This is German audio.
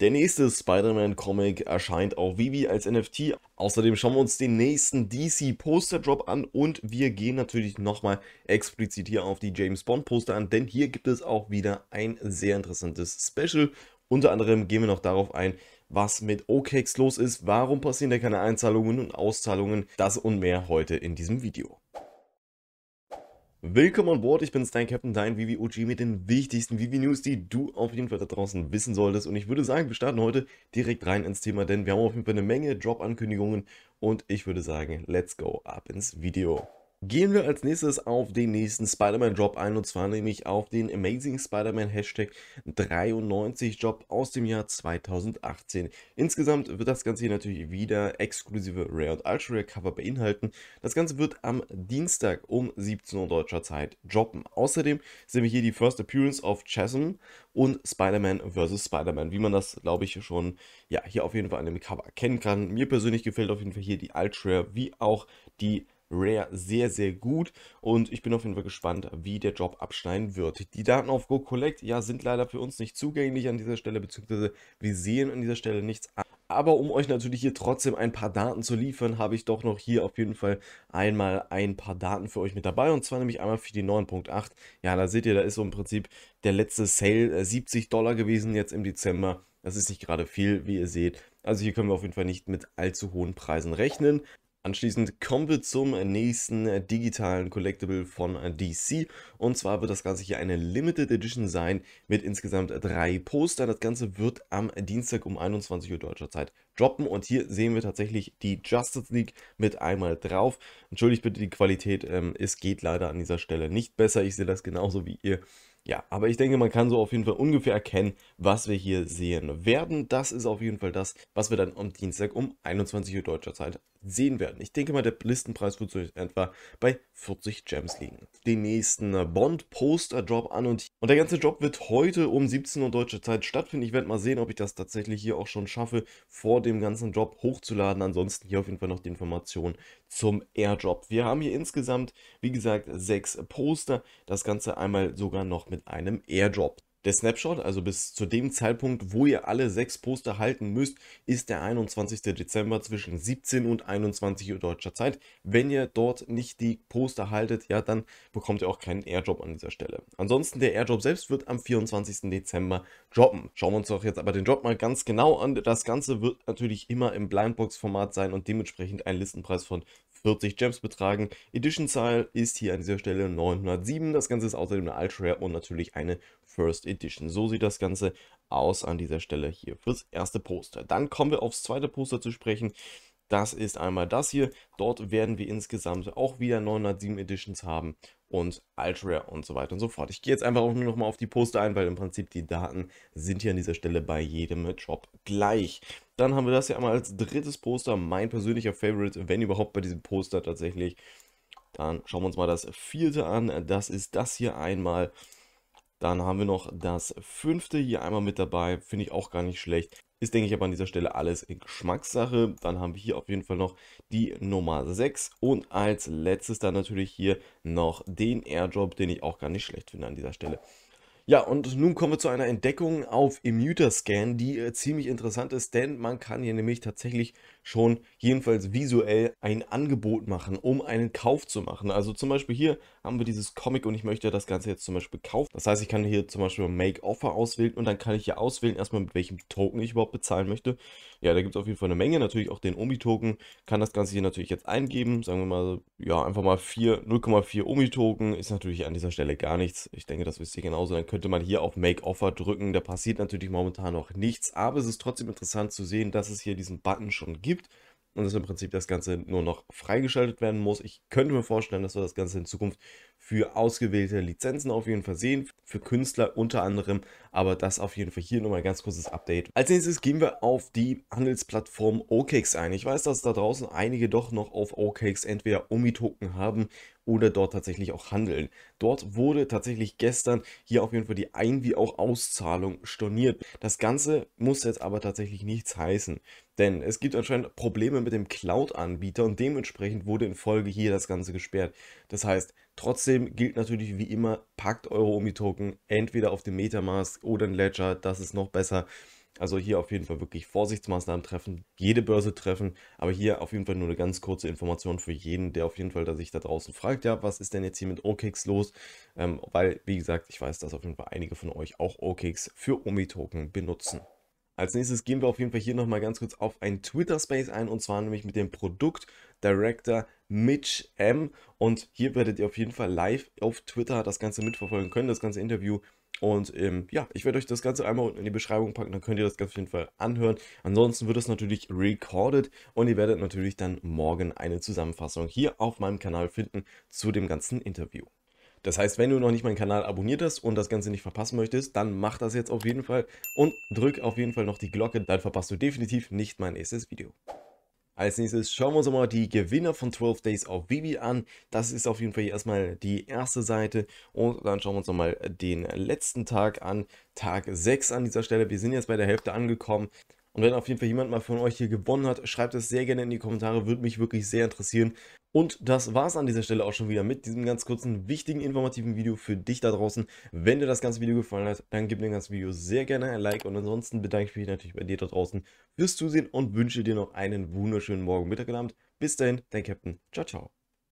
Der nächste Spider-Man-Comic erscheint auf Vivi als NFT. Außerdem schauen wir uns den nächsten DC-Poster-Drop an und wir gehen natürlich nochmal explizit hier auf die James Bond-Poster an, denn hier gibt es auch wieder ein sehr interessantes Special. Unter anderem gehen wir noch darauf ein, was mit OKEX los ist, warum passieren da keine Einzahlungen und Auszahlungen, das und mehr heute in diesem Video. Willkommen an Bord, ich bin's, dein Captain, dein Vivi OG mit den wichtigsten Vivi news die du auf jeden Fall da draußen wissen solltest. Und ich würde sagen, wir starten heute direkt rein ins Thema, denn wir haben auf jeden Fall eine Menge Drop-Ankündigungen und ich würde sagen, let's go ab ins Video. Gehen wir als nächstes auf den nächsten spider man Drop ein und zwar nämlich auf den Amazing Spider-Man Hashtag 93 Job aus dem Jahr 2018. Insgesamt wird das Ganze hier natürlich wieder exklusive Rare und Ultra Rare Cover beinhalten. Das Ganze wird am Dienstag um 17 Uhr deutscher Zeit droppen. Außerdem sehen wir hier die First Appearance of Chasm und Spider-Man vs. Spider-Man, wie man das glaube ich schon ja, hier auf jeden Fall an dem Cover erkennen kann. Mir persönlich gefällt auf jeden Fall hier die Ultra Rare wie auch die Rare sehr, sehr gut und ich bin auf jeden Fall gespannt, wie der Job abschneiden wird. Die Daten auf Go Collect, ja, sind leider für uns nicht zugänglich an dieser Stelle, beziehungsweise wir sehen an dieser Stelle nichts an. Aber um euch natürlich hier trotzdem ein paar Daten zu liefern, habe ich doch noch hier auf jeden Fall einmal ein paar Daten für euch mit dabei. Und zwar nämlich einmal für die 9.8. Ja, da seht ihr, da ist so im Prinzip der letzte Sale 70 äh, Dollar gewesen jetzt im Dezember. Das ist nicht gerade viel, wie ihr seht. Also hier können wir auf jeden Fall nicht mit allzu hohen Preisen rechnen. Anschließend kommen wir zum nächsten äh, digitalen Collectible von äh, DC und zwar wird das Ganze hier eine Limited Edition sein mit insgesamt äh, drei Postern. Das Ganze wird am Dienstag um 21 Uhr deutscher Zeit droppen und hier sehen wir tatsächlich die Justice League mit einmal drauf. Entschuldigt bitte die Qualität, ähm, es geht leider an dieser Stelle nicht besser, ich sehe das genauso wie ihr. Ja, aber ich denke, man kann so auf jeden Fall ungefähr erkennen, was wir hier sehen werden. Das ist auf jeden Fall das, was wir dann am Dienstag um 21 Uhr deutscher Zeit sehen werden. Ich denke mal, der Listenpreis wird so etwa bei 40 Gems liegen. Den nächsten Bond-Poster-Drop an und, und der ganze Drop wird heute um 17 Uhr deutsche Zeit stattfinden. Ich werde mal sehen, ob ich das tatsächlich hier auch schon schaffe, vor dem ganzen Drop hochzuladen. Ansonsten hier auf jeden Fall noch die Information zum Airdrop. Wir haben hier insgesamt, wie gesagt, sechs Poster. Das Ganze einmal sogar noch mit einem Airdrop. Der Snapshot, also bis zu dem Zeitpunkt, wo ihr alle sechs Poster halten müsst, ist der 21. Dezember zwischen 17 und 21 Uhr deutscher Zeit. Wenn ihr dort nicht die Poster haltet, ja, dann bekommt ihr auch keinen Airdrop an dieser Stelle. Ansonsten, der Airdrop selbst wird am 24. Dezember droppen. Schauen wir uns doch jetzt aber den Drop mal ganz genau an. Das Ganze wird natürlich immer im Blindbox-Format sein und dementsprechend einen Listenpreis von 40 Gems betragen. Edition zahl ist hier an dieser Stelle 907. Das Ganze ist außerdem eine Ultra und natürlich eine First Edition. So sieht das Ganze aus an dieser Stelle hier fürs erste Poster. Dann kommen wir aufs zweite Poster zu sprechen. Das ist einmal das hier. Dort werden wir insgesamt auch wieder 907 Editions haben und Ultra und so weiter und so fort. Ich gehe jetzt einfach auch nur noch mal auf die Poster ein, weil im Prinzip die Daten sind hier an dieser Stelle bei jedem Job gleich. Dann haben wir das hier einmal als drittes Poster. Mein persönlicher Favorite, wenn überhaupt bei diesem Poster tatsächlich. Dann schauen wir uns mal das vierte an. Das ist das hier einmal. Dann haben wir noch das fünfte hier einmal mit dabei, finde ich auch gar nicht schlecht. Ist, denke ich, aber an dieser Stelle alles in Geschmackssache. Dann haben wir hier auf jeden Fall noch die Nummer 6 und als letztes dann natürlich hier noch den Airdrop, den ich auch gar nicht schlecht finde an dieser Stelle. Ja, und nun kommen wir zu einer Entdeckung auf Immuter Scan, die äh, ziemlich interessant ist, denn man kann hier nämlich tatsächlich schon jedenfalls visuell ein Angebot machen, um einen Kauf zu machen. Also zum Beispiel hier haben wir dieses Comic und ich möchte das Ganze jetzt zum Beispiel kaufen. Das heißt, ich kann hier zum Beispiel Make Offer auswählen und dann kann ich hier auswählen erstmal mit welchem Token ich überhaupt bezahlen möchte. Ja, da gibt es auf jeden Fall eine Menge, natürlich auch den Omi-Token, kann das Ganze hier natürlich jetzt eingeben, sagen wir mal, ja, einfach mal 0,4 Omi-Token, ist natürlich an dieser Stelle gar nichts. Ich denke, das wisst ihr genauso, dann könnt könnte man hier auf Make Offer drücken. Da passiert natürlich momentan noch nichts, aber es ist trotzdem interessant zu sehen, dass es hier diesen Button schon gibt und dass im Prinzip das Ganze nur noch freigeschaltet werden muss. Ich könnte mir vorstellen, dass wir das Ganze in Zukunft für ausgewählte Lizenzen auf jeden Fall sehen, für Künstler unter anderem, aber das auf jeden Fall hier nochmal ein ganz kurzes Update. Als nächstes gehen wir auf die Handelsplattform OKEX ein. Ich weiß, dass da draußen einige doch noch auf OKEX entweder Omi-Token haben oder dort tatsächlich auch handeln. Dort wurde tatsächlich gestern hier auf jeden Fall die Ein- wie auch Auszahlung storniert. Das Ganze muss jetzt aber tatsächlich nichts heißen, denn es gibt anscheinend Probleme mit dem Cloud-Anbieter und dementsprechend wurde in Folge hier das Ganze gesperrt. Das heißt, trotzdem gilt natürlich wie immer, packt eure Omi-Token entweder auf dem Metamask oder in Ledger, das ist noch besser. Also hier auf jeden Fall wirklich Vorsichtsmaßnahmen treffen, jede Börse treffen, aber hier auf jeden Fall nur eine ganz kurze Information für jeden, der auf jeden Fall da sich da draußen fragt, ja, was ist denn jetzt hier mit OKX los? Ähm, weil, wie gesagt, ich weiß, dass auf jeden Fall einige von euch auch OKX für OMI-Token benutzen. Als nächstes gehen wir auf jeden Fall hier nochmal ganz kurz auf einen Twitter-Space ein und zwar nämlich mit dem Produkt Director Mitch M. Und hier werdet ihr auf jeden Fall live auf Twitter das Ganze mitverfolgen können, das ganze Interview. Und ähm, ja, ich werde euch das Ganze einmal unten in die Beschreibung packen, dann könnt ihr das Ganze auf jeden Fall anhören. Ansonsten wird es natürlich recorded und ihr werdet natürlich dann morgen eine Zusammenfassung hier auf meinem Kanal finden zu dem ganzen Interview. Das heißt, wenn du noch nicht meinen Kanal abonniert hast und das Ganze nicht verpassen möchtest, dann mach das jetzt auf jeden Fall und drück auf jeden Fall noch die Glocke, dann verpasst du definitiv nicht mein nächstes Video. Als nächstes schauen wir uns mal die Gewinner von 12 Days of Vivi an. Das ist auf jeden Fall erstmal die erste Seite. Und dann schauen wir uns nochmal den letzten Tag an, Tag 6 an dieser Stelle. Wir sind jetzt bei der Hälfte angekommen. Und wenn auf jeden Fall jemand mal von euch hier gewonnen hat, schreibt es sehr gerne in die Kommentare, würde mich wirklich sehr interessieren. Und das war es an dieser Stelle auch schon wieder mit diesem ganz kurzen, wichtigen, informativen Video für dich da draußen. Wenn dir das ganze Video gefallen hat, dann gib dem ganzen Video sehr gerne ein Like und ansonsten bedanke ich mich natürlich bei dir da draußen fürs Zusehen und wünsche dir noch einen wunderschönen Morgen, Mittag und Abend. Bis dahin, dein Captain. Ciao, ciao.